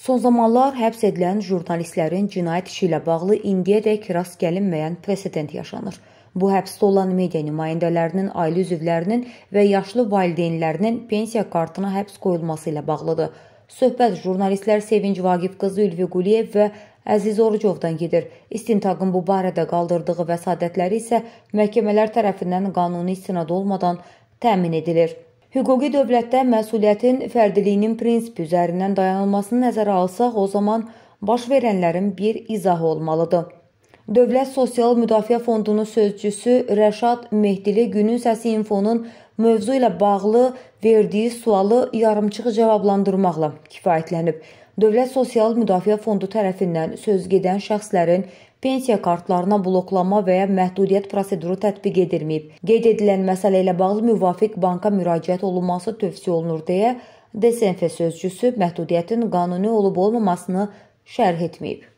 Son zamanlar həbs edilən jurnalistlərin cinayət işi ilə bağlı indiyədək rast gəlinməyən presedent yaşanır. Bu həbsdə olan media nümayəndələrinin, ailə üzvlərinin və yaşlı valideynlərinin pensiya kartına həbs qoyulması ilə bağlıdır. Söhbət jurnalistlər Sevinc Vaqif qızı Ülvi Quliyev və Əziz Orucovdan gedir. İstintaqın bu barədə qaldırdığı vəsadətləri isə məhkəmələr tərəfindən qanuni istinad olmadan təmin edilir. Hüquqi dövlətdə məsuliyyətin fərdiliyinin prinsipi üzərindən dayanılmasını nəzərə alsaq, o zaman baş verənlərin bir izahı olmalıdır. Dövlət Sosial Müdafiə Fondunun sözcüsü Rəşad Mehdili Günün Səsi İnfonun mövzu ilə bağlı verdiyi sualı yarımçıq cavablandırmaqla kifayətlənib. Dövlət Sosial Müdafiə Fondu tərəfindən söz gedən şəxslərin pensiya kartlarına bloklama və ya məhdudiyyət proseduru tətbiq edilməyib. Qeyd edilən məsələ ilə bağlı müvafiq banka müraciət olunması tövsiyə olunur deyə DSNF sözçüsü məhdudiyyətin qanuni olub-olmamasını şərh etməyib.